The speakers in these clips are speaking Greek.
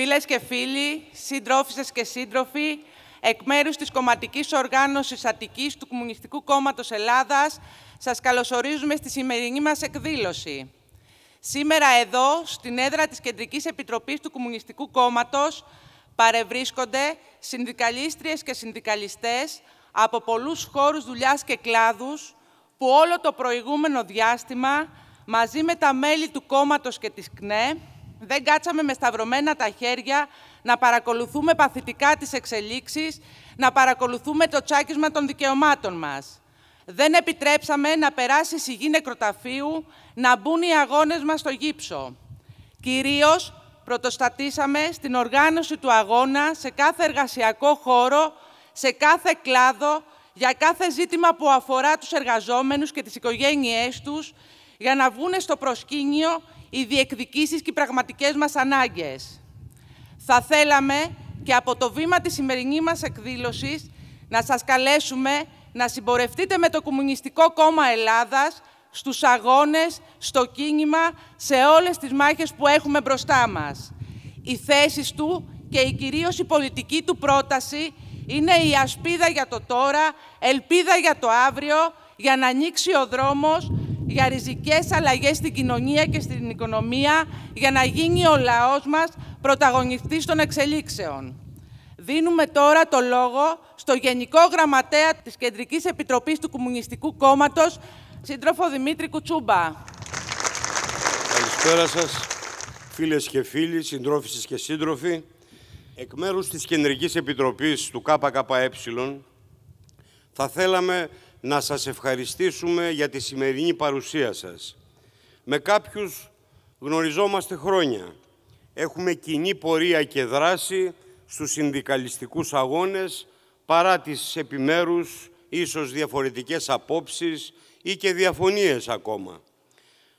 Φίλες και φίλοι, σύντροφοι και σύντροφοι, εκ μέρους της Κομματικής Οργάνωσης Αττικής του Κομμουνιστικού Κόμματος Ελλάδας, σας καλωσορίζουμε στη σημερινή μας εκδήλωση. Σήμερα εδώ, στην έδρα της Κεντρικής Επιτροπής του Κομμουνιστικού Κόμματος, παρευρίσκονται συνδικαλίστριες και συνδικαλιστές από πολλούς χώρους δουλειάς και κλάδους, που όλο το προηγούμενο διάστημα, μαζί με τα μέλη του κόμματος και της ΚΝΕ, δεν κάτσαμε με σταυρωμένα τα χέρια να παρακολουθούμε παθητικά τις εξελίξεις, να παρακολουθούμε το τσάκισμα των δικαιωμάτων μας. Δεν επιτρέψαμε να περάσει η σιγή νεκροταφείου, να μπουν οι αγώνες μας στο γύψο. Κυρίως πρωτοστατήσαμε στην οργάνωση του αγώνα σε κάθε εργασιακό χώρο, σε κάθε κλάδο, για κάθε ζήτημα που αφορά τους εργαζόμενους και τις οικογένειές τους, για να βγουν στο προσκήνιο οι διεκδικήσεις και οι πραγματικές μας ανάγκες. Θα θέλαμε και από το βήμα της σημερινή μας εκδήλωσης να σας καλέσουμε να συμπορευτείτε με το Κομμουνιστικό Κόμμα Ελλάδας στους αγώνες, στο κίνημα, σε όλες τις μάχες που έχουμε μπροστά μας. Οι θέσει του και η κυρίως η πολιτική του πρόταση είναι η ασπίδα για το τώρα, ελπίδα για το αύριο, για να ανοίξει ο δρόμος για ριζικές αλλαγές στην κοινωνία και στην οικονομία για να γίνει ο λαός μας πρωταγωνιστής των εξελίξεων. Δίνουμε τώρα το λόγο στο Γενικό Γραμματέα της Κεντρικής Επιτροπής του Κομμουνιστικού Κόμματος, σύντροφο Δημήτρη Κουτσούμπα. Καλησπέρα σας, φίλες και φίλοι, συντρόφισσες και σύντροφοι. Εκ μέρους της Κεντρικής Επιτροπής του ΚΚΕ θα θέλαμε να σας ευχαριστήσουμε για τη σημερινή παρουσία σας. Με κάποιους γνωριζόμαστε χρόνια. Έχουμε κοινή πορεία και δράση στους συνδικαλιστικούς αγώνες παρά τις επιμέρους ίσως διαφορετικές απόψεις ή και διαφωνίες ακόμα.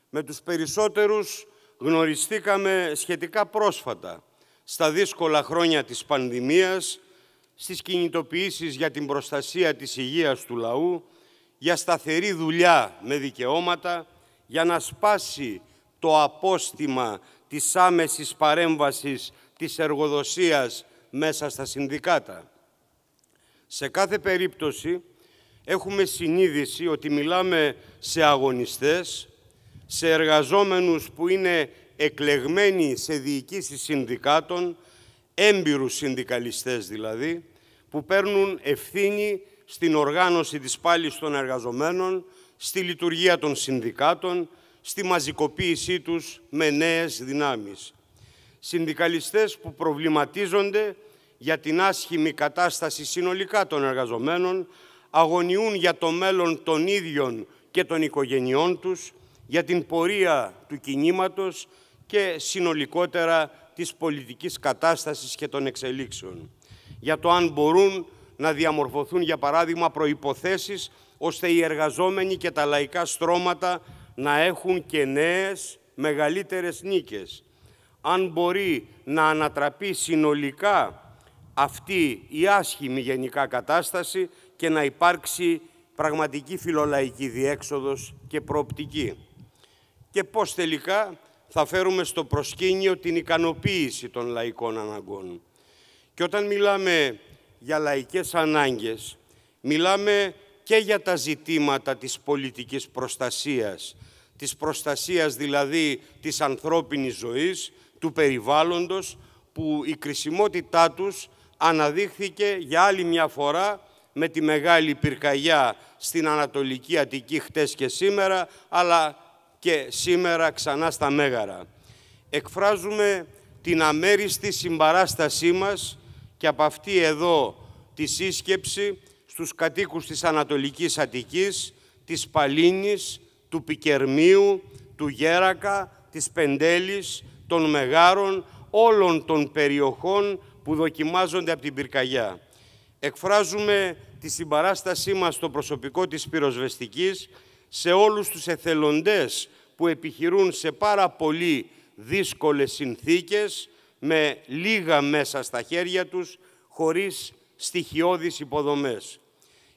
Με τους περισσότερους γνωριστήκαμε σχετικά πρόσφατα στα δύσκολα χρόνια της πανδημίας στις κινητοποιήσεις για την προστασία της υγείας του λαού, για σταθερή δουλειά με δικαιώματα, για να σπάσει το απόστημα της άμεσης παρέμβασης της εργοδοσίας μέσα στα συνδικάτα. Σε κάθε περίπτωση έχουμε συνείδηση ότι μιλάμε σε αγωνιστές, σε εργαζόμενους που είναι εκλεγμένοι σε διοικήσεις συνδικάτων, έμπειρους συνδικαλιστές δηλαδή, που παίρνουν ευθύνη στην οργάνωση της πάλης των εργαζομένων, στη λειτουργία των συνδικάτων, στη μαζικοποίησή τους με νέες δυνάμεις. Συνδικαλιστές που προβληματίζονται για την άσχημη κατάσταση συνολικά των εργαζομένων, αγωνιούν για το μέλλον των ίδιων και των οικογενειών τους, για την πορεία του κινήματος και συνολικότερα της πολιτικής κατάστασης και των εξελίξεων για το αν μπορούν να διαμορφωθούν, για παράδειγμα, προϋποθέσεις ώστε οι εργαζόμενοι και τα λαϊκά στρώματα να έχουν και νέες μεγαλύτερες νίκες. Αν μπορεί να ανατραπεί συνολικά αυτή η άσχημη γενικά κατάσταση και να υπάρξει πραγματική φιλολαϊκή διέξοδος και προοπτική. Και πώς τελικά θα φέρουμε στο προσκήνιο την ικανοποίηση των λαϊκών αναγκών. Και όταν μιλάμε για λαϊκές ανάγκες, μιλάμε και για τα ζητήματα της πολιτικής προστασίας, της προστασίας δηλαδή της ανθρώπινης ζωής, του περιβάλλοντος, που η κρισιμότητά τους αναδείχθηκε για άλλη μια φορά με τη μεγάλη πυρκαγιά στην Ανατολική Αττική χτες και σήμερα, αλλά και σήμερα ξανά στα Μέγαρα. Εκφράζουμε την αμέριστη συμπαράστασή μας και από αυτή εδώ τη σύσκεψη στους κατοίκους της Ανατολικής Αττικής, της Παλίνης, του Πικερμίου, του Γέρακα, της Πεντέλης, των Μεγάρων, όλων των περιοχών που δοκιμάζονται από την πυρκαγιά. Εκφράζουμε τη συμπαράστασή μας στο προσωπικό της πυροσβεστικής, σε όλους τους εθελοντές που επιχειρούν σε πάρα πολύ δύσκολες συνθήκες με λίγα μέσα στα χέρια τους, χωρίς στοιχειώδεις υποδομές.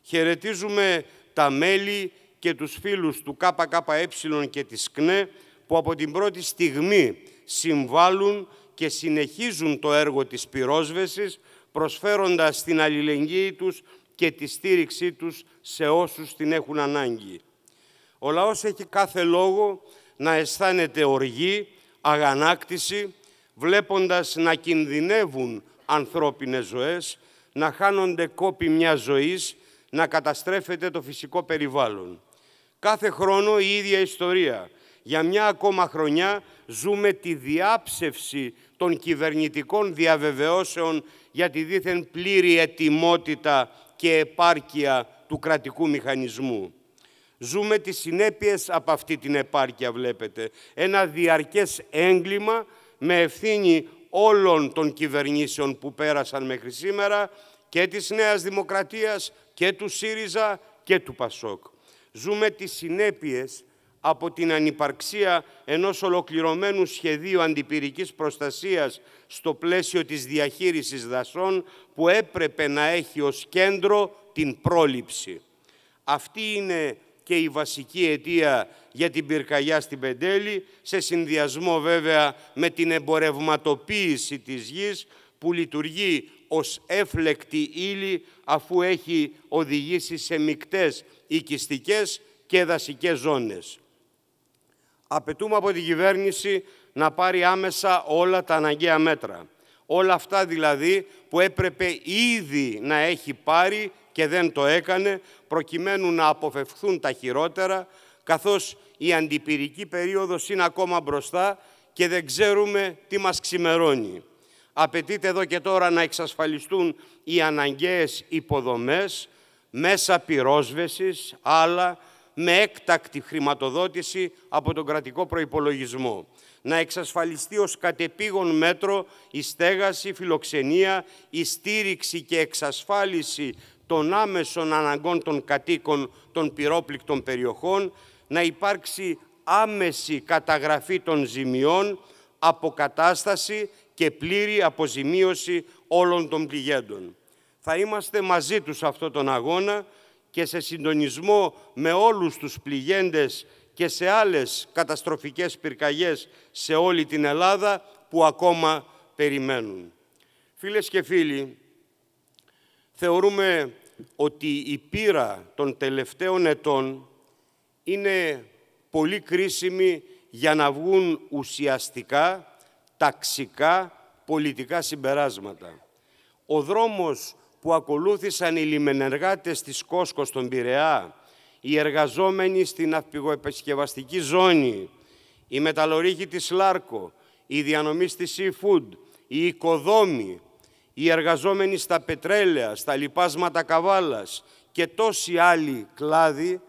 Χαιρετίζουμε τα μέλη και τους φίλους του ΚΚΕ και της ΚΝΕ που από την πρώτη στιγμή συμβάλλουν και συνεχίζουν το έργο της πυρόσβεσης προσφέροντας την αλληλεγγύη τους και τη στήριξή τους σε όσους την έχουν ανάγκη. Ο λαός έχει κάθε λόγο να αισθάνεται οργή, αγανάκτηση, βλέποντας να κινδυνεύουν ανθρώπινες ζωές, να χάνονται κόποι μιας ζωής, να καταστρέφεται το φυσικό περιβάλλον. Κάθε χρόνο η ίδια ιστορία. Για μια ακόμα χρονιά ζούμε τη διάψευση των κυβερνητικών διαβεβαιώσεων για τη δίθεν πλήρη ετοιμότητα και επάρκεια του κρατικού μηχανισμού. Ζούμε τις συνέπειες από αυτή την επάρκεια, βλέπετε. Ένα διαρκές έγκλημα με ευθύνη όλων των κυβερνήσεων που πέρασαν μέχρι σήμερα και της Νέας Δημοκρατίας και του ΣΥΡΙΖΑ και του ΠΑΣΟΚ. Ζούμε τις συνέπειες από την ανυπαρξία ενός ολοκληρωμένου σχεδίου αντιπυρικής προστασίας στο πλαίσιο της διαχείρισης δασών που έπρεπε να έχει ως κέντρο την πρόληψη. Αυτή είναι και η βασική αιτία για την πυρκαγιά στην Πεντέλη, σε συνδυασμό βέβαια με την εμπορευματοποίηση της γης που λειτουργεί ως έφλεκτη ύλη αφού έχει οδηγήσει σε μικτές οικιστικές και δασικές ζώνες. Απαιτούμε από την κυβέρνηση να πάρει άμεσα όλα τα αναγκαία μέτρα. Όλα αυτά δηλαδή που έπρεπε ήδη να έχει πάρει και δεν το έκανε, προκειμένου να αποφευχθούν τα χειρότερα, καθώς η αντιπυρική περίοδος είναι ακόμα μπροστά και δεν ξέρουμε τι μας ξημερώνει. Απαιτείται εδώ και τώρα να εξασφαλιστούν οι αναγκαίες υποδομές, μέσα πυρόσβεσης, άλλα, με έκτακτη χρηματοδότηση από τον κρατικό προϋπολογισμό. Να εξασφαλιστεί ως κατεπήγον μέτρο η στέγαση, η φιλοξενία, η στήριξη και εξασφάλιση των άμεσων αναγκών των κατοίκων των πυρόπληκτων περιοχών, να υπάρξει άμεση καταγραφή των ζημιών, αποκατάσταση και πλήρη αποζημίωση όλων των πληγέντων. Θα είμαστε μαζί τους σε αυτόν τον αγώνα και σε συντονισμό με όλους τους πληγέντες και σε άλλες καταστροφικές πυρκαγιές σε όλη την Ελλάδα που ακόμα περιμένουν. Φίλες και φίλοι, θεωρούμε ότι η πείρα των τελευταίων ετών είναι πολύ κρίσιμη για να βγουν ουσιαστικά, ταξικά, πολιτικά συμπεράσματα. Ο δρόμος που ακολούθησαν οι λιμενεργάτες της Κόσκος στον Πειραιά, οι εργαζόμενοι στην αυπηγοεπισκευαστική ζώνη, οι μεταλλορίχοι της Λάρκο, οι διανομής της Seafood, οι οικοδόμοι, οι εργαζόμενοι στα πετρέλαια, στα λιπάσματα καβάλας και τόσοι άλλοι κλάδοι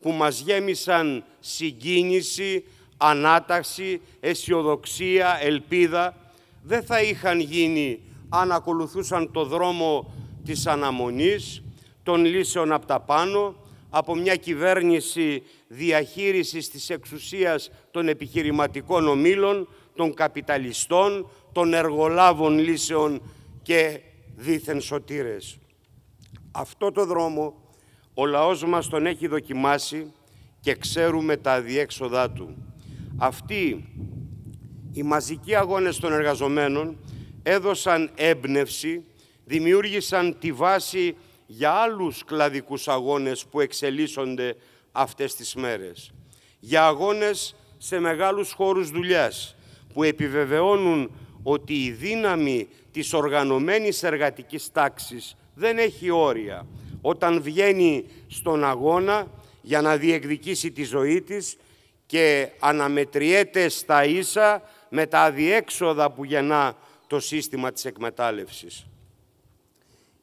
που μας γέμισαν συγκίνηση, ανάταξη, αισιοδοξία, ελπίδα, δεν θα είχαν γίνει αν ακολουθούσαν το δρόμο της αναμονής, των λύσεων από τα πάνω, από μια κυβέρνηση διαχείρισης της εξουσίας των επιχειρηματικών ομίλων, των καπιταλιστών, των εργολάβων λύσεων και δίθεν σωτήρες. Αυτό το δρόμο ο λαός μας τον έχει δοκιμάσει και ξέρουμε τα διέξοδά του. Αυτοί οι μαζικοί αγώνες των εργαζομένων έδωσαν έμπνευση, δημιούργησαν τη βάση για άλλους κλαδικούς αγώνες που εξελίσσονται αυτές τις μέρες. Για αγώνες σε μεγάλους χώρους δουλειάς που επιβεβαιώνουν ότι η δύναμη της οργανωμένης εργατικής τάξης δεν έχει όρια. Όταν βγαίνει στον αγώνα για να διεκδικήσει τη ζωή της και αναμετριέται στα ίσα με τα αδιέξοδα που γεννά το σύστημα της εκμετάλλευσης.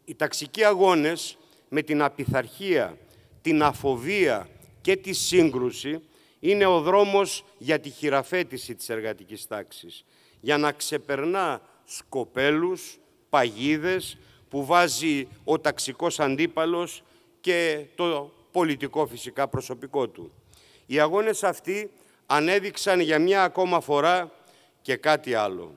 Οι ταξικοί αγώνες με την απειθαρχία, την αφοβία και τη σύγκρουση είναι ο δρόμος για τη χειραφέτηση της εργατικής τάξης, για να ξεπερνά σκοπέλους, παγίδες που βάζει ο ταξικός αντίπαλος και το πολιτικό φυσικά προσωπικό του. Οι αγώνες αυτοί ανέδειξαν για μια ακόμα φορά και κάτι άλλο.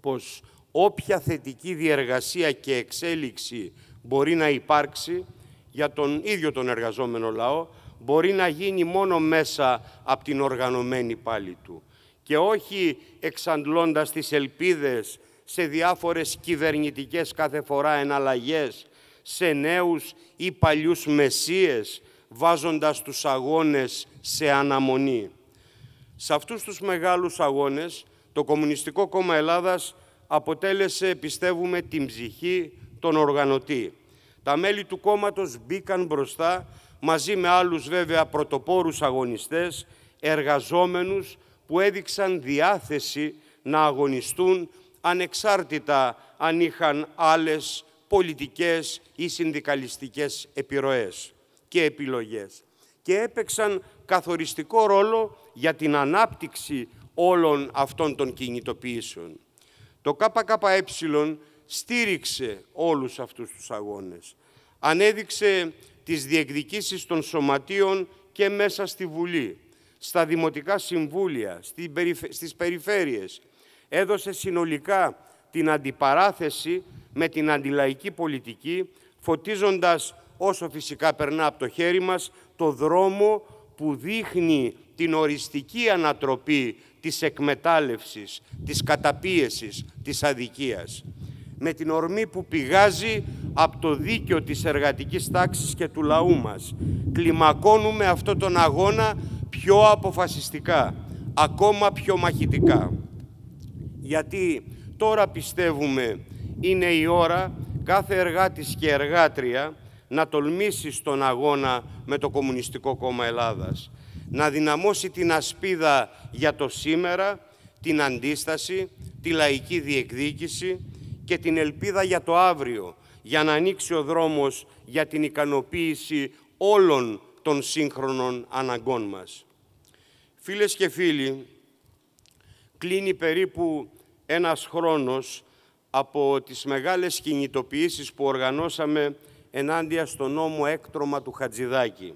Πως όποια θετική διεργασία και εξέλιξη μπορεί να υπάρξει για τον ίδιο τον εργαζόμενο λαό, μπορεί να γίνει μόνο μέσα από την οργανωμένη πάλη του και όχι εξαντλώντας τις ελπίδες σε διάφορες κυβερνητικές κάθε φορά εναλλαγές, σε νέους ή παλιούς μεσίες, βάζοντας τους αγώνες σε αναμονή. Σε αυτούς τους μεγάλους αγώνες, το Κομμουνιστικό Κόμμα Ελλάδας αποτέλεσε, πιστεύουμε, την ψυχή των οργανωτή. Τα μέλη του κόμματος μπήκαν μπροστά, μαζί με άλλους βέβαια πρωτοπόρους αγωνιστές, εργαζόμενους, που έδειξαν διάθεση να αγωνιστούν ανεξάρτητα αν είχαν άλλες πολιτικές ή συνδικαλιστικές επιρροές και επιλογές και έπαιξαν καθοριστικό ρόλο για την ανάπτυξη όλων αυτών των κινητοποιήσεων. Το ΚΚΕ στήριξε όλους αυτούς τους αγώνες. Ανέδειξε τις διεκδικήσεις των σωματείων και μέσα στη Βουλή στα δημοτικά συμβούλια, στις περιφέρειες. Έδωσε συνολικά την αντιπαράθεση με την αντιλαϊκή πολιτική, φωτίζοντας όσο φυσικά περνά από το χέρι μας το δρόμο που δείχνει την οριστική ανατροπή της εκμετάλλευσης, της καταπίεσης, της αδικίας. Με την ορμή που πηγάζει από το δίκαιο της εργατικής τάξης και του λαού μας. Κλιμακώνουμε αυτό τον αγώνα πιο αποφασιστικά, ακόμα πιο μαχητικά. Γιατί τώρα πιστεύουμε είναι η ώρα κάθε εργάτης και εργάτρια να τολμήσει στον αγώνα με το Κομμουνιστικό Κόμμα Ελλάδας. Να δυναμώσει την ασπίδα για το σήμερα, την αντίσταση, τη λαϊκή διεκδίκηση και την ελπίδα για το αύριο, για να ανοίξει ο δρόμος για την ικανοποίηση όλων των σύγχρονων αναγκών μας. Φίλες και φίλοι, κλείνει περίπου ένας χρόνος από τις μεγάλες κινητοποιήσεις που οργανώσαμε ενάντια στο νόμο έκτρωμα του Χατζηδάκη.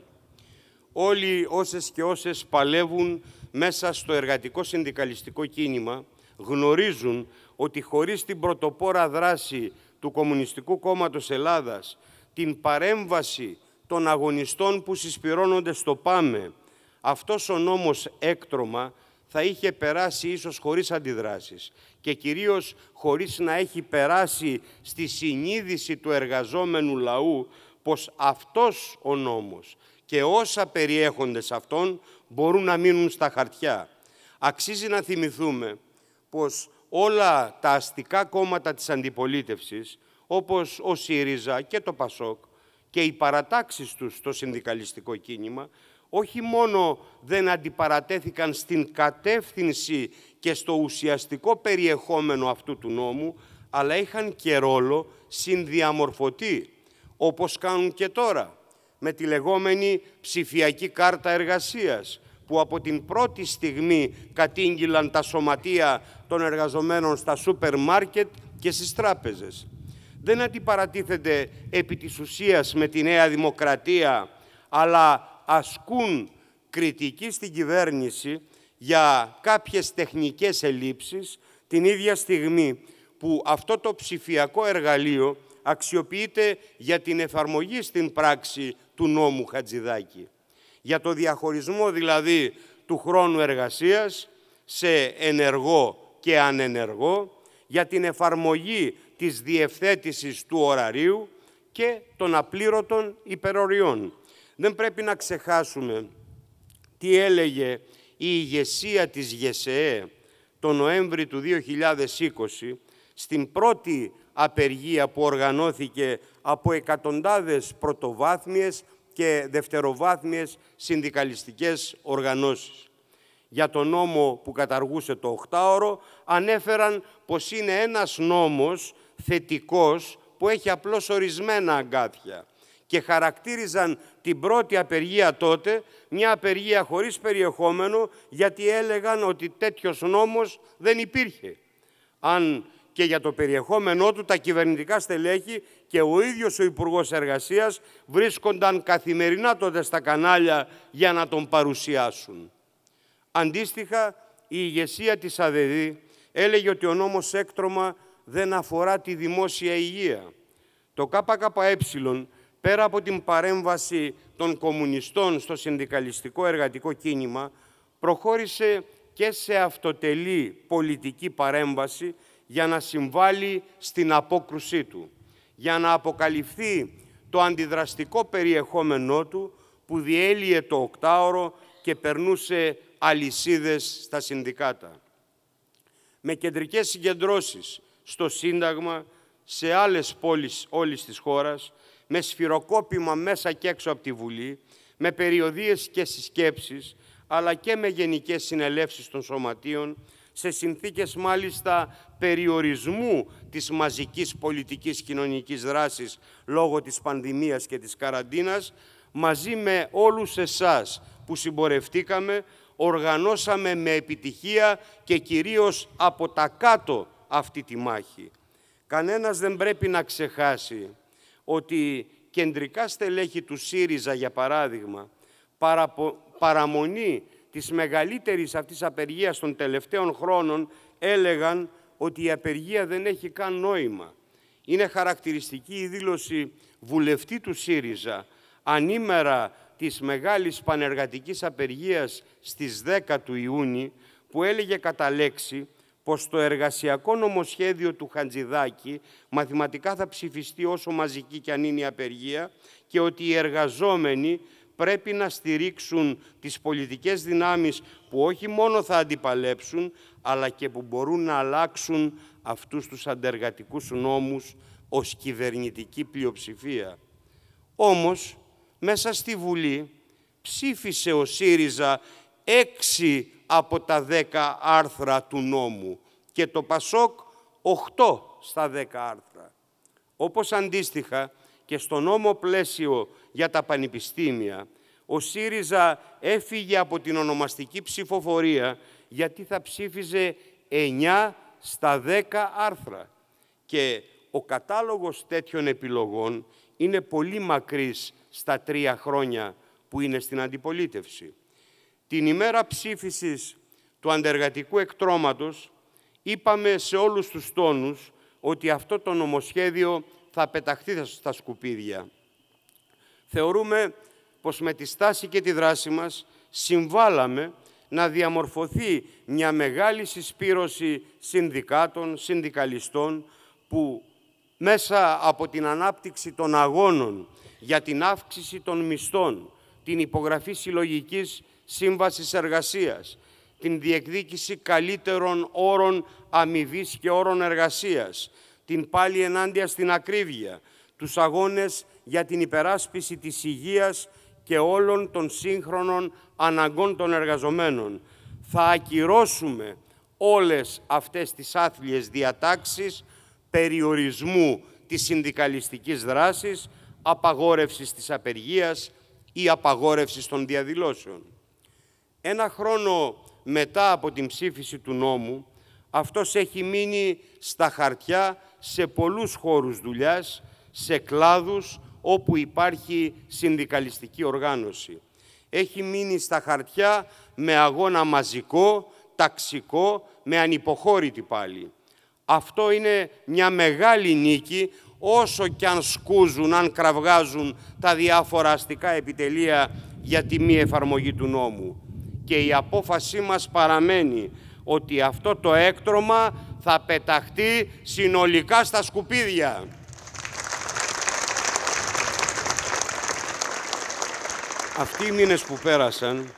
Όλοι όσες και όσες παλεύουν μέσα στο εργατικό συνδικαλιστικό κίνημα γνωρίζουν ότι χωρίς την πρωτοπόρα δράση του Κομμουνιστικού Κόμματος Ελλάδας, την παρέμβαση των αγωνιστών που συσπυρώνονται στο ΠΑΜΕ. Αυτός ο νόμος έκτρωμα θα είχε περάσει ίσως χωρίς αντιδράσεις και κυρίως χωρίς να έχει περάσει στη συνείδηση του εργαζόμενου λαού πως αυτός ο νόμος και όσα περιέχονται σε αυτόν μπορούν να μείνουν στα χαρτιά. Αξίζει να θυμηθούμε πως όλα τα αστικά κόμματα της αντιπολίτευσης, όπως ο ΣΥΡΙΖΑ και το ΠΑΣΟΚ, και οι παρατάξεις τους στο συνδικαλιστικό κίνημα όχι μόνο δεν αντιπαρατέθηκαν στην κατεύθυνση και στο ουσιαστικό περιεχόμενο αυτού του νόμου, αλλά είχαν και ρόλο συνδιαμορφωτή, όπως κάνουν και τώρα, με τη λεγόμενη ψηφιακή κάρτα εργασίας, που από την πρώτη στιγμή κατήγγυλαν τα σωματεία των εργαζομένων στα σούπερ μάρκετ και στις τράπεζες δεν αντιπαρατίθενται επί της ουσίας με τη Νέα Δημοκρατία, αλλά ασκούν κριτική στην κυβέρνηση για κάποιες τεχνικές ελλείψεις, την ίδια στιγμή που αυτό το ψηφιακό εργαλείο αξιοποιείται για την εφαρμογή στην πράξη του νόμου Χατζηδάκη. Για το διαχωρισμό δηλαδή του χρόνου εργασίας σε ενεργό και ανενεργό, για την εφαρμογή της διευθέτησης του ωραρίου και των απλήρωτων υπεροριών. Δεν πρέπει να ξεχάσουμε τι έλεγε η ηγεσία της ΓΕΣΕΕ το Νοέμβρη του 2020 στην πρώτη απεργία που οργανώθηκε από εκατοντάδες πρωτοβάθμιες και δευτεροβάθμιες συνδικαλιστικές οργανώσεις. Για τον νόμο που καταργούσε το 8ωρο ανέφεραν πως είναι ένας νόμος θετικός που έχει απλώς ορισμένα αγκάθια και χαρακτήριζαν την πρώτη απεργία τότε, μια απεργία χωρίς περιεχόμενο, γιατί έλεγαν ότι τέτοιος νόμος δεν υπήρχε. Αν και για το περιεχόμενό του τα κυβερνητικά στελέχη και ο ίδιος ο Υπουργός Εργασίας βρίσκονταν καθημερινά τότε στα κανάλια για να τον παρουσιάσουν. Αντίστοιχα, η ηγεσία της ΑΔΔ έλεγε ότι ο νόμος έκτρωμα δεν αφορά τη δημόσια υγεία. Το ΚΚΕ, πέρα από την παρέμβαση των κομμουνιστών στο συνδικαλιστικό εργατικό κίνημα, προχώρησε και σε αυτοτελή πολιτική παρέμβαση για να συμβάλλει στην απόκρουσή του, για να αποκαλυφθεί το αντιδραστικό περιεχόμενό του που διέλυε το οκτάωρο και περνούσε αλυσίδες στα συνδικάτα. Με κεντρικές συγκεντρώσεις, στο Σύνταγμα, σε άλλες πόλεις όλης της χώρας, με σφυροκόπημα μέσα και έξω από τη Βουλή, με περιοδίες και συσκέψεις, αλλά και με γενικές συνελεύσεις των σωματείων, σε συνθήκες μάλιστα περιορισμού της μαζικής πολιτικής κοινωνικής δράσης λόγω της πανδημίας και της καραντίνας, μαζί με όλους εσάς που συμπορευτήκαμε, οργανώσαμε με επιτυχία και κυρίως από τα κάτω αυτή τη μάχη. Κανένας δεν πρέπει να ξεχάσει ότι κεντρικά στελέχη του ΣΥΡΙΖΑ, για παράδειγμα, παραμονή της μεγαλύτερης αυτής απεργίας των τελευταίων χρόνων έλεγαν ότι η απεργία δεν έχει καν νόημα. Είναι χαρακτηριστική η δήλωση βουλευτή του ΣΥΡΙΖΑ ανήμερα της μεγάλης πανεργατικής απεργίας στις 10 του Ιούνιου που έλεγε κατά λέξη πως το εργασιακό νομοσχέδιο του Χαντζηδάκη μαθηματικά θα ψηφιστεί όσο μαζική κι αν είναι η απεργία και ότι οι εργαζόμενοι πρέπει να στηρίξουν τις πολιτικές δυνάμεις που όχι μόνο θα αντιπαλέψουν, αλλά και που μπορούν να αλλάξουν αυτούς τους αντεργατικούς νόμους ως κυβερνητική πλειοψηφία. Όμως, μέσα στη Βουλή ψήφισε ο ΣΥΡΙΖΑ έξι από τα 10 άρθρα του νόμου και το Πασόκ 8 στα 10 άρθρα. Όπως αντίστοιχα και στο νόμο πλαίσιο για τα πανεπιστήμια, ο ΣΥΡΙΖΑ έφυγε από την ονομαστική ψηφοφορία γιατί θα ψήφιζε 9 στα 10 άρθρα. Και ο κατάλογος τέτοιων επιλογών είναι πολύ μακρύς στα τρία χρόνια που είναι στην αντιπολίτευση. Την ημέρα ψήφισης του αντεργατικού εκτρώματος είπαμε σε όλους τους τόνους ότι αυτό το νομοσχέδιο θα πεταχθεί στα σκουπίδια. Θεωρούμε πως με τη στάση και τη δράση μας συμβάλαμε να διαμορφωθεί μια μεγάλη συσπήρωση συνδικάτων, συνδικαλιστών που μέσα από την ανάπτυξη των αγώνων για την αύξηση των μισθών, την υπογραφή συλλογικής σύμβασης εργασίας, την διεκδίκηση καλύτερων όρων αμοιβής και όρων εργασίας, την πάλη ενάντια στην ακρίβεια, τους αγώνες για την υπεράσπιση της υγείας και όλων των σύγχρονων αναγκών των εργαζομένων. Θα ακυρώσουμε όλες αυτές τις άθλιες διατάξεις περιορισμού της συνδικαλιστικής δράσης, απαγόρευσης της απεργίας ή απαγόρευσης των διαδηλώσεων. Ένα χρόνο μετά από την ψήφιση του νόμου, αυτός έχει μείνει στα χαρτιά σε πολλούς χώρους δουλειάς, σε κλάδους όπου υπάρχει συνδικαλιστική οργάνωση. Έχει μείνει στα χαρτιά με αγώνα μαζικό, ταξικό, με ανυποχώρητη πάλι. Αυτό είναι μια μεγάλη νίκη όσο κι αν σκούζουν, αν κραυγάζουν τα διάφορα αστικά επιτελεία για τη μη εφαρμογή του νόμου και η απόφασή μας παραμένει ότι αυτό το έκτρωμα θα πεταχτεί συνολικά στα σκουπίδια. Αυτοί οι μήνες που πέρασαν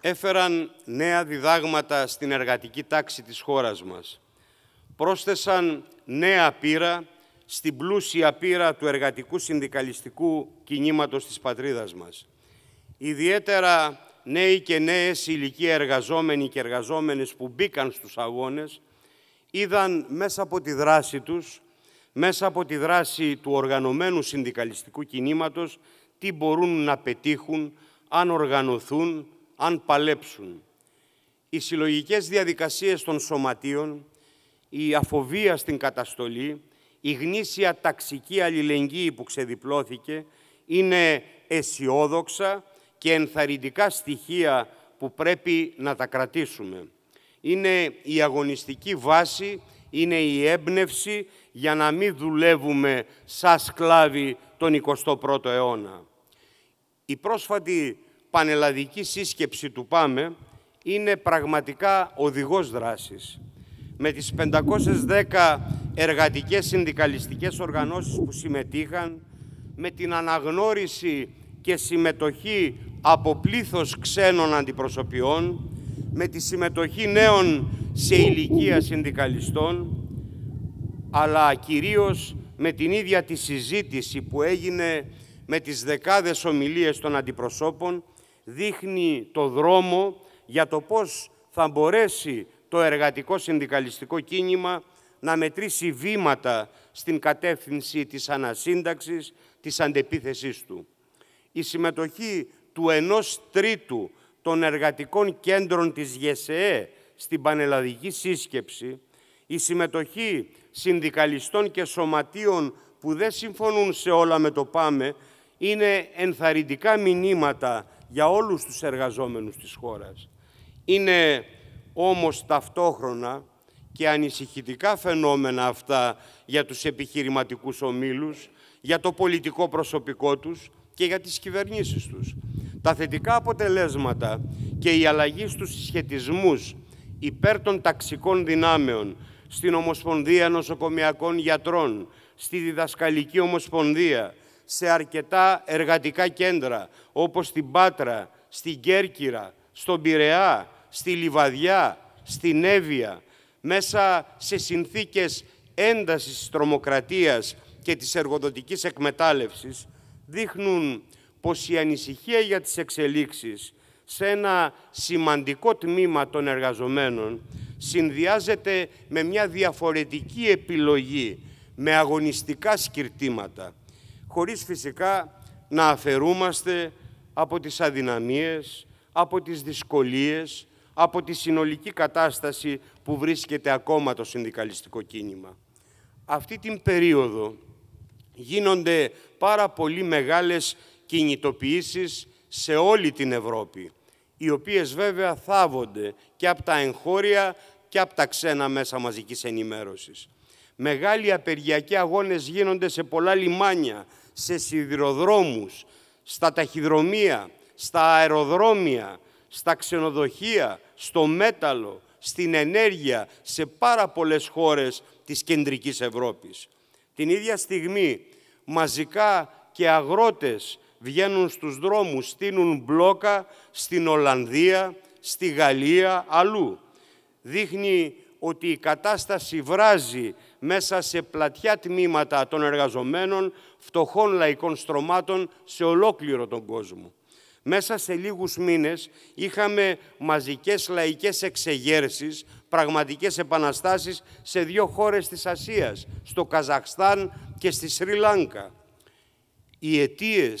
έφεραν νέα διδάγματα στην εργατική τάξη της χώρας μας. Πρόσθεσαν νέα πείρα στην πλούσια πείρα του εργατικού συνδικαλιστικού κινήματος της πατρίδας μας. Ιδιαίτερα νέοι και νέες ηλικία εργαζόμενοι και εργαζόμενες που μπήκαν στους αγώνες, είδαν μέσα από τη δράση τους, μέσα από τη δράση του οργανωμένου συνδικαλιστικού κινήματος, τι μπορούν να πετύχουν αν οργανωθούν, αν παλέψουν. Οι συλλογικές διαδικασίες των σωματείων, η αφοβία στην καταστολή, η γνήσια ταξική αλληλεγγύη που ξεδιπλώθηκε, είναι αισιόδοξα και ενθαρρυντικά στοιχεία που πρέπει να τα κρατήσουμε. Είναι η αγωνιστική βάση, είναι η έμπνευση για να μην δουλεύουμε σαν σκλάβοι τον 21ο αιώνα. Η πρόσφατη πανελλαδική σύσκεψη του ΠΑΜΕ είναι πραγματικά οδηγός δράσης. Με τις 510 εργατικές συνδικαλιστικές οργανώσεις που συμμετείχαν, με την αναγνώριση και συμμετοχή από πλήθος ξένων αντιπροσωπιών, με τη συμμετοχή νέων σε ηλικία συνδικαλιστών, αλλά κυρίως με την ίδια τη συζήτηση που έγινε με τις δεκάδες ομιλίες των αντιπροσώπων, δείχνει το δρόμο για το πώς θα μπορέσει το εργατικό συνδικαλιστικό κίνημα να μετρήσει βήματα στην κατεύθυνση της ανασύνταξης, της αντεπίθεσής του η συμμετοχή του ενός τρίτου των εργατικών κέντρων της ΓΕΣΕΕ στην πανελλαδική σύσκεψη, η συμμετοχή συνδικαλιστών και σωματείων που δεν συμφωνούν σε όλα με το ΠΑΜΕ, είναι ενθαρρυντικά μηνύματα για όλους τους εργαζόμενους της χώρας. Είναι όμως ταυτόχρονα και ανησυχητικά φαινόμενα αυτά για τους επιχειρηματικούς ομίλους, για το πολιτικό προσωπικό τους, και για τις κυβερνήσεις τους. Τα θετικά αποτελέσματα και η αλλαγή στους συσχετισμούς υπέρ των ταξικών δυνάμεων στην Ομοσπονδία Νοσοκομιακών Γιατρών, στη Διδασκαλική Ομοσπονδία, σε αρκετά εργατικά κέντρα όπως στην Πάτρα, στην Κέρκυρα, στον Πειραιά, στη Λιβαδιά, στην Εύβοια, μέσα σε συνθήκες έντασης τρομοκρατίας και της εργοδοτικής εκμετάλλευσης, δείχνουν πως η ανησυχία για τις εξελίξεις σε ένα σημαντικό τμήμα των εργαζομένων συνδυάζεται με μια διαφορετική επιλογή, με αγωνιστικά σκυρτήματα, χωρίς φυσικά να αφαιρούμαστε από τις αδυναμίες, από τις δυσκολίες, από τη συνολική κατάσταση που βρίσκεται ακόμα το συνδικαλιστικό κίνημα. Αυτή την περίοδο γίνονται πάρα πολύ μεγάλες κινητοποιήσεις σε όλη την Ευρώπη, οι οποίες βέβαια θάβονται και από τα εγχώρια και από τα ξένα μέσα μαζικής ενημέρωσης. Μεγάλοι απεργιακοί αγώνες γίνονται σε πολλά λιμάνια, σε σιδηροδρόμους, στα ταχυδρομεία, στα αεροδρόμια, στα ξενοδοχεία, στο μέταλλο, στην ενέργεια, σε πάρα πολλές χώρες της κεντρικής Ευρώπης. Την ίδια στιγμή μαζικά και αγρότες βγαίνουν στους δρόμους, στείνουν μπλόκα στην Ολλανδία, στη Γαλλία, αλλού. Δείχνει ότι η κατάσταση βράζει μέσα σε πλατιά τμήματα των εργαζομένων, φτωχών λαϊκών στρωμάτων σε ολόκληρο τον κόσμο. Μέσα σε λίγους μήνες είχαμε μαζικές λαϊκές εξεγέρσεις, πραγματικές επαναστάσεις σε δύο χώρες της Ασίας, στο Καζαχστάν και στη Σρι Λάνκα. Οι αιτίες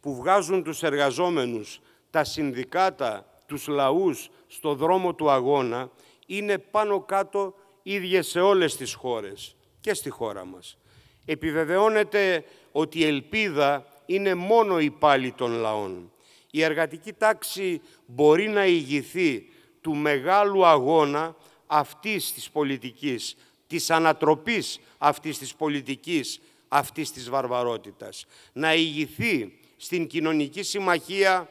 που βγάζουν τους εργαζόμενους, τα συνδικάτα, τους λαούς στο δρόμο του αγώνα είναι πάνω κάτω ίδιες σε όλες τις χώρες και στη χώρα μας. Επιβεβαιώνεται ότι η ελπίδα είναι μόνο η πάλη των λαών η εργατική τάξη μπορεί να ηγηθεί του μεγάλου αγώνα αυτής της πολιτικής, της ανατροπής αυτής της πολιτικής, αυτής της βαρβαρότητας. Να ηγηθεί στην κοινωνική συμμαχία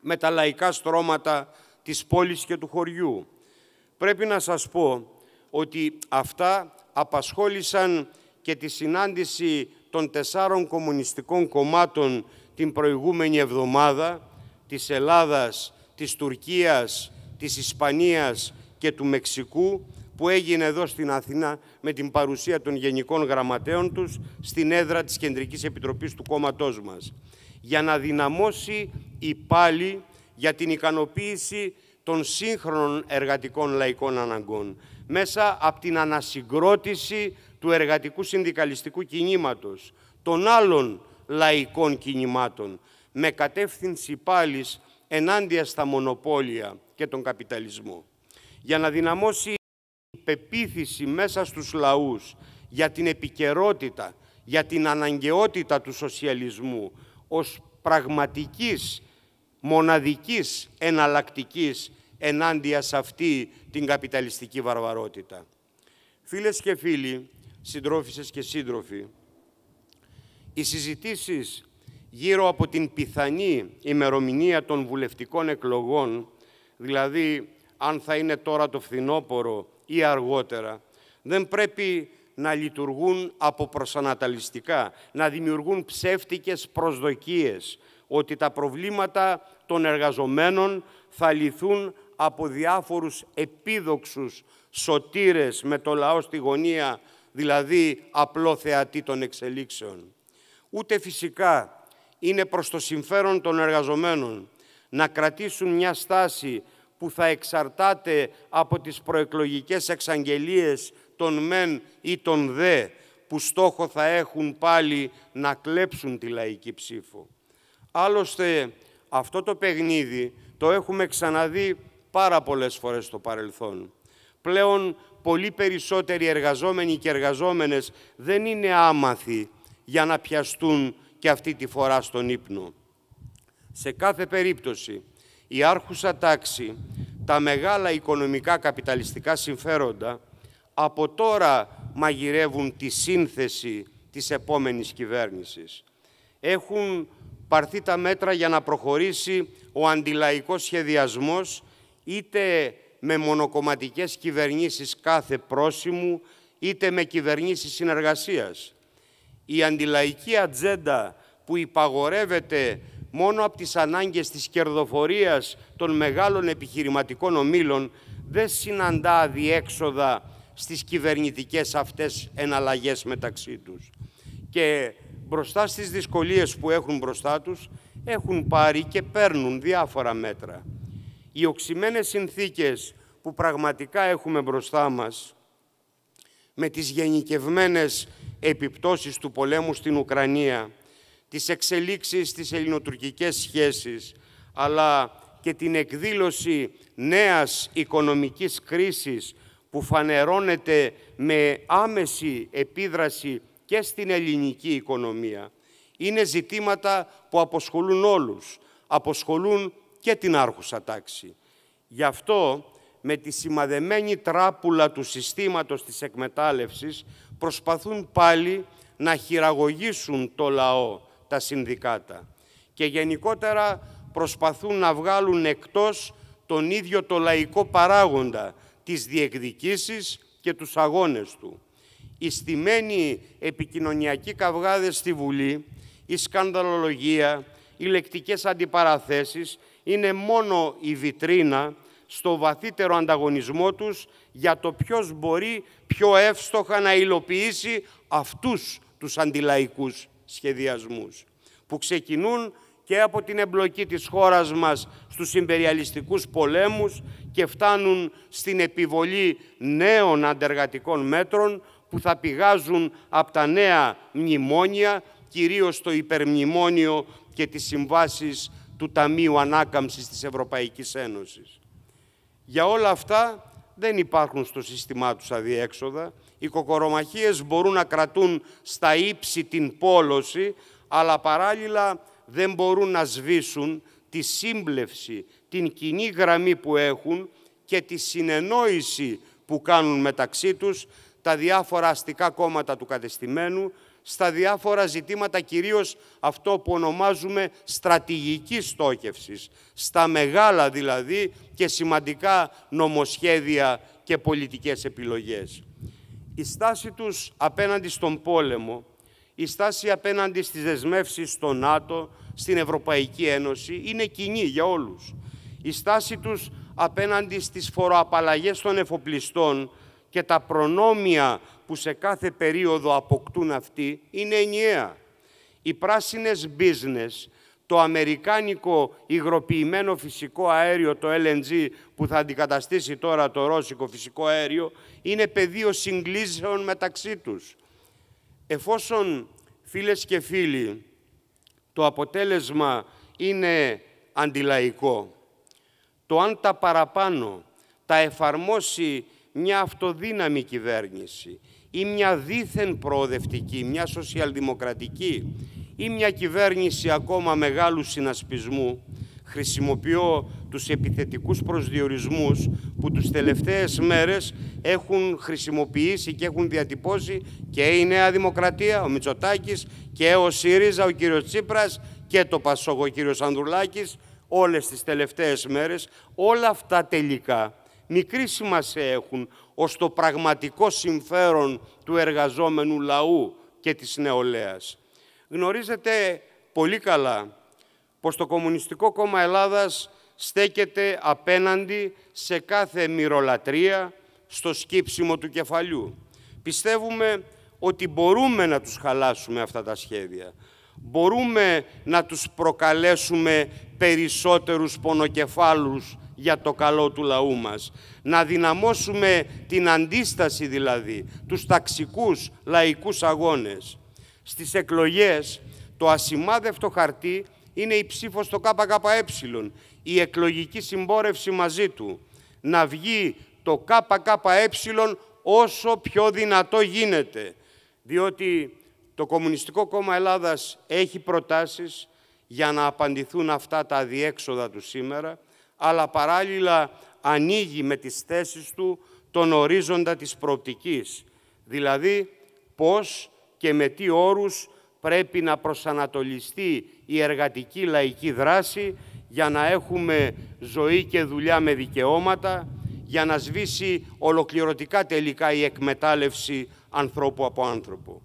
με τα λαϊκά στρώματα της πόλης και του χωριού. Πρέπει να σας πω ότι αυτά απασχόλησαν και τη συνάντηση των τεσσάρων κομμουνιστικών κομμάτων την προηγούμενη εβδομάδα της Ελλάδας, της Τουρκίας, της Ισπανίας και του Μεξικού που έγινε εδώ στην Αθήνα με την παρουσία των γενικών γραμματέων τους στην έδρα της Κεντρικής Επιτροπής του κόμματός μας για να δυναμώσει η πάλι για την ικανοποίηση των σύγχρονων εργατικών λαϊκών αναγκών μέσα από την ανασυγκρότηση του εργατικού συνδικαλιστικού κινήματος, των άλλων λαϊκών κινημάτων με κατεύθυνση πάλι ενάντια στα μονοπόλια και τον καπιταλισμό. Για να δυναμώσει η πεποίθηση μέσα στους λαούς για την επικαιρότητα, για την αναγκαιότητα του σοσιαλισμού ως πραγματικής, μοναδικής εναλλακτικής ενάντια σε αυτή την καπιταλιστική βαρβαρότητα. Φίλες και φίλοι, συντρόφισσες και σύντροφοι, οι συζητήσεις γύρω από την πιθανή ημερομηνία των βουλευτικών εκλογών, δηλαδή αν θα είναι τώρα το φθινόπωρο ή αργότερα, δεν πρέπει να λειτουργούν από προσανατολιστικά, να δημιουργούν ψεύτικες προσδοκίες ότι τα προβλήματα των εργαζομένων θα λυθούν από διάφορους επίδοξους σωτήρες με το λαό στη γωνία, δηλαδή απλό θεατή των εξελίξεων ούτε φυσικά είναι προς το συμφέρον των εργαζομένων να κρατήσουν μια στάση που θα εξαρτάται από τις προεκλογικές εξαγγελίες των μεν ή των δε, που στόχο θα έχουν πάλι να κλέψουν τη λαϊκή ψήφο. Άλλωστε, αυτό το παιχνίδι το έχουμε ξαναδεί πάρα πολλές φορές στο παρελθόν. Πλέον, πολύ περισσότεροι εργαζόμενοι και εργαζόμενες δεν είναι άμαθοι για να πιαστούν και αυτή τη φορά στον ύπνο. Σε κάθε περίπτωση, η άρχουσα τάξη, τα μεγάλα οικονομικά καπιταλιστικά συμφέροντα, από τώρα μαγειρεύουν τη σύνθεση της επόμενης κυβέρνησης. Έχουν πάρθει τα μέτρα για να προχωρήσει ο αντιλαϊκός σχεδιασμός είτε με μονοκομματικές κυβερνήσεις κάθε πρόσημου, είτε με κυβερνήσεις συνεργασίας η αντιλαϊκή ατζέντα που υπαγορεύεται μόνο από τις ανάγκες της κερδοφορίας των μεγάλων επιχειρηματικών ομίλων δεν συναντά διέξοδα στις κυβερνητικές αυτές εναλλαγές μεταξύ τους. Και μπροστά στις δυσκολίες που έχουν μπροστά τους έχουν πάρει και παίρνουν διάφορα μέτρα. Οι οξυμένες συνθήκες που πραγματικά έχουμε μπροστά μας με τις γενικευμένες επιπτώσεις του πολέμου στην Ουκρανία, τις εξελίξεις στις ελληνοτουρκικές σχέσεις, αλλά και την εκδήλωση νέας οικονομικής κρίσης που φανερώνεται με άμεση επίδραση και στην ελληνική οικονομία. Είναι ζητήματα που αποσχολούν όλους, αποσχολούν και την άρχουσα τάξη. Γι' αυτό με τη σημαδεμένη τράπουλα του συστήματος της εκμετάλλευσης προσπαθούν πάλι να χειραγωγήσουν το λαό τα συνδικάτα και γενικότερα προσπαθούν να βγάλουν εκτός τον ίδιο το λαϊκό παράγοντα, τις διεκδικήσεις και τους αγώνες του. Οι στημένοι επικοινωνιακοί καυγάδες στη Βουλή, η σκανδαλολογία, οι λεκτικές αντιπαραθέσεις είναι μόνο η βιτρίνα στο βαθύτερο ανταγωνισμό τους για το ποιος μπορεί πιο εύστοχα να υλοποιήσει αυτούς τους αντιλαϊκούς σχεδιασμούς που ξεκινούν και από την εμπλοκή της χώρας μας στους συμπεριαλιστικούς πολέμους και φτάνουν στην επιβολή νέων αντεργατικών μέτρων που θα πηγάζουν από τα νέα μνημόνια, κυρίως το υπερμνημόνιο και τις συμβάσεις του Ταμείου Ανάκαμψης της Ευρωπαϊκής Ένωσης. Για όλα αυτά δεν υπάρχουν στο σύστημά τους αδιέξοδα. Οι κοκορομαχίες μπορούν να κρατούν στα ύψη την πόλωση, αλλά παράλληλα δεν μπορούν να σβήσουν τη σύμπλευση, την κοινή γραμμή που έχουν και τη συνεννόηση που κάνουν μεταξύ τους τα διάφορα αστικά κόμματα του κατεστημένου στα διάφορα ζητήματα, κυρίως αυτό που ονομάζουμε στρατηγική στόχευσης, στα μεγάλα δηλαδή και σημαντικά νομοσχέδια και πολιτικές επιλογές. Η στάση τους απέναντι στον πόλεμο, η στάση απέναντι στις δεσμεύσεις στο ΝΑΤΟ, στην Ευρωπαϊκή Ένωση, είναι κοινή για όλους. Η στάση τους απέναντι στις φοροαπαλλαγές των εφοπλιστών και τα προνόμια που σε κάθε περίοδο αποκτούν αυτοί είναι ενιαία. Οι πράσινες business, το αμερικάνικο υγροποιημένο φυσικό αέριο, το LNG, που θα αντικαταστήσει τώρα το ρώσικο φυσικό αέριο, είναι πεδίο συγκλήσεων μεταξύ τους. Εφόσον, φίλες και φίλοι, το αποτέλεσμα είναι αντιλαϊκό, το αν τα παραπάνω τα εφαρμόσει μια αυτοδύναμη κυβέρνηση, ή μια δίθεν προοδευτική, μια σοσιαλδημοκρατική ή μια κυβέρνηση ακόμα μεγάλου συνασπισμού, χρησιμοποιώ τους επιθετικούς προσδιορισμούς που τους τελευταίες μέρες έχουν χρησιμοποιήσει και έχουν διατυπώσει και η Νέα Δημοκρατία, ο Μητσοτάκης και ο ΣΥΡΙΖΑ, ο κύριος Τσίπρας και το Πασόγο, ο κύριος Ανδρουλάκης, όλες τις τελευταίες μέρες, όλα αυτά τελικά μικρή σημασία έχουν ως το πραγματικό συμφέρον του εργαζόμενου λαού και της νεολαίας. Γνωρίζετε πολύ καλά πως το Κομμουνιστικό Κόμμα Ελλάδας στέκεται απέναντι σε κάθε μυρολατρεία στο σκύψιμο του κεφαλιού. Πιστεύουμε ότι μπορούμε να τους χαλάσουμε αυτά τα σχέδια. Μπορούμε να τους προκαλέσουμε περισσότερους πονοκεφάλους για το καλό του λαού μας. Να δυναμώσουμε την αντίσταση δηλαδή, τους ταξικούς λαϊκούς αγώνες. Στις εκλογές το ασημάδευτο χαρτί είναι η ψήφος στο ΚΚΕ, η εκλογική συμπόρευση μαζί του. Να βγει το ΚΚΕ όσο πιο δυνατό γίνεται. Διότι το Κομμουνιστικό Κόμμα Ελλάδας έχει προτάσεις για να απαντηθούν αυτά τα αδιέξοδα του σήμερα αλλά παράλληλα ανοίγει με τις θέσεις του τον ορίζοντα της προοπτικής, δηλαδή πώς και με τι όρους πρέπει να προσανατολιστεί η εργατική λαϊκή δράση για να έχουμε ζωή και δουλειά με δικαιώματα, για να σβήσει ολοκληρωτικά τελικά η εκμετάλλευση ανθρώπου από άνθρωπο.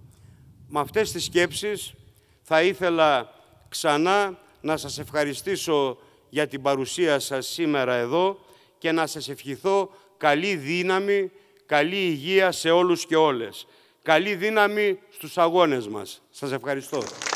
Με αυτές τις σκέψεις θα ήθελα ξανά να σας ευχαριστήσω για την παρουσία σας σήμερα εδώ και να σας ευχηθώ καλή δύναμη, καλή υγεία σε όλους και όλες. Καλή δύναμη στους αγώνες μας. Σας ευχαριστώ.